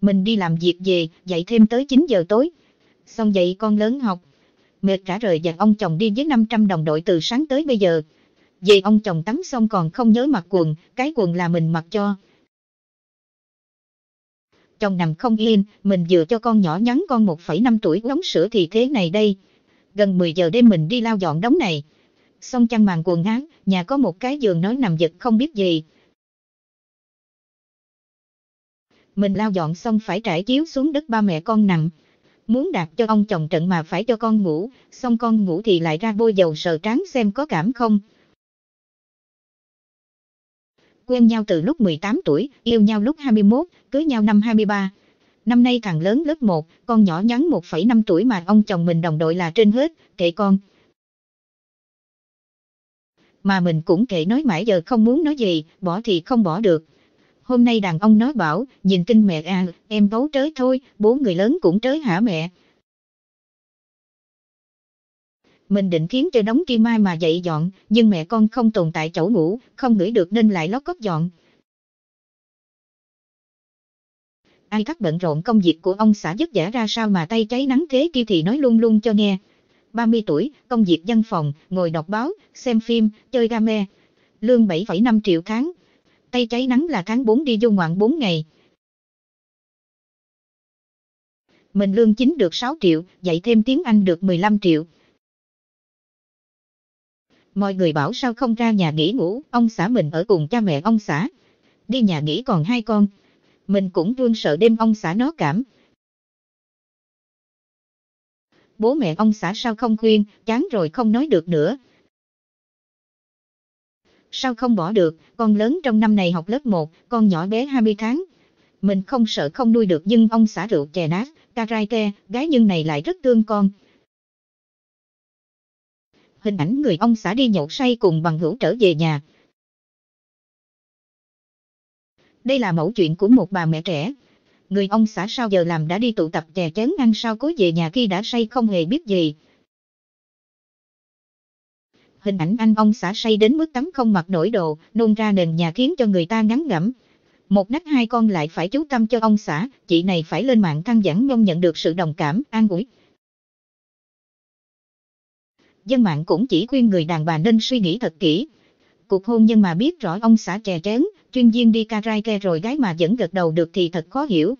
mình đi làm việc về, dậy thêm tới 9 giờ tối. Xong dậy con lớn học. Mệt rã rời và ông chồng đi với 500 đồng đội từ sáng tới bây giờ. Về ông chồng tắm xong còn không nhớ mặc quần, cái quần là mình mặc cho. Chồng nằm không yên, mình vừa cho con nhỏ nhắn con 1,5 tuổi uống sữa thì thế này đây. Gần 10 giờ đêm mình đi lao dọn đống này. Xong chăn màn quần áo, nhà có một cái giường nói nằm giật không biết gì. mình lao dọn xong phải trải chiếu xuống đất ba mẹ con nặng. Muốn đạp cho ông chồng trận mà phải cho con ngủ, xong con ngủ thì lại ra bôi dầu sờ trán xem có cảm không. Quen nhau từ lúc 18 tuổi, yêu nhau lúc 21, cưới nhau năm 23. Năm nay thằng lớn lớp 1, con nhỏ nhắn 1,5 tuổi mà ông chồng mình đồng đội là trên hết, kệ con. Mà mình cũng kệ nói mãi giờ không muốn nói gì, bỏ thì không bỏ được hôm nay đàn ông nói bảo, nhìn kinh mẹ à, em bấu trới thôi, bố người lớn cũng trới hả mẹ? Mình định kiếm cho đóng kia mai mà dậy dọn, nhưng mẹ con không tồn tại chỗ ngủ, không ngửi được nên lại lót cốc dọn. Ai cắt bận rộn công việc của ông xã dứt vả ra sao mà tay cháy nắng thế kia thì nói luôn luôn cho nghe. 30 tuổi, công việc văn phòng, ngồi đọc báo, xem phim, chơi game. Lương 7,5 triệu tháng, tay cháy nắng là tháng 4 đi du ngoạn 4 ngày. Mình lương chính được 6 triệu, dạy thêm tiếng Anh được 15 triệu. Mọi người bảo sao không ra nhà nghỉ ngủ, ông xã mình ở cùng cha mẹ ông xã. Đi nhà nghỉ còn hai con. Mình cũng thương sợ đêm ông xã nó cảm. Bố mẹ ông xã sao không khuyên, chán rồi không nói được nữa, sao không bỏ được, con lớn trong năm này học lớp 1, con nhỏ bé 20 tháng. Mình không sợ không nuôi được nhưng ông xã rượu chè nát, karaoke, gái nhưng này lại rất thương con. Hình ảnh người ông xã đi nhậu say cùng bằng hữu trở về nhà. Đây là mẫu chuyện của một bà mẹ trẻ. Người ông xã sau giờ làm đã đi tụ tập chè chén ăn sao cối về nhà khi đã say không hề biết gì hình ảnh anh ông xã say đến mức tắm không mặc nổi đồ, nôn ra nền nhà khiến cho người ta ngắn ngẩm. Một nách hai con lại phải chú tâm cho ông xã, chị này phải lên mạng căng giảng mong nhận được sự đồng cảm, an ủi. Dân mạng cũng chỉ khuyên người đàn bà nên suy nghĩ thật kỹ. Cuộc hôn nhân mà biết rõ ông xã chè chén, chuyên viên đi karaoke rồi gái mà vẫn gật đầu được thì thật khó hiểu.